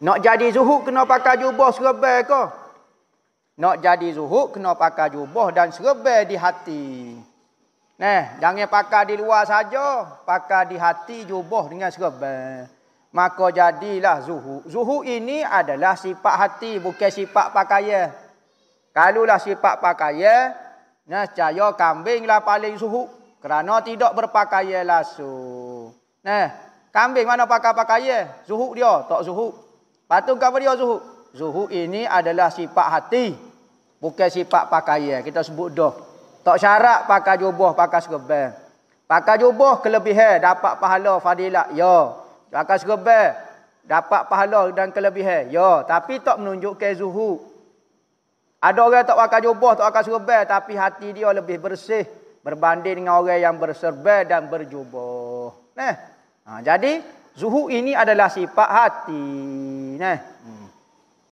Nak jadi zuhud kena pakai jubah serbal ke? Nak jadi zuhud kena pakai jubah dan serbal di hati. Nah, jangan pakai di luar saja, pakai di hati jubah dengan serbal. Maka jadilah zuhud. Zuhud ini adalah sifat hati bukan sifat pakaian. Kalulah sifat pakaian, nescaya kambinglah paling zuhud kerana tidak berpakaian langsung. Nah, kambing mana pakai pakaian? Zuhud dia, tak zuhud. Patut kau beri zuhu? Zuhu ini adalah sifat hati. Bukan sifat pakaian. Kita sebut dah. Tak syarat pakai jubah, pakai segebel. Pakai jubah kelebihan. Dapat pahala, fadilat. Ya. Pakai segebel. Dapat pahala dan kelebihan. Ya. Tapi tak menunjuk ke zuhu. Ada orang tak pakai jubah, tak pakai segebel. Tapi hati dia lebih bersih. Berbanding dengan orang yang berserba dan berjubah. Nah. Ha, jadi, Zuhu ini adalah sifat hati. Nah.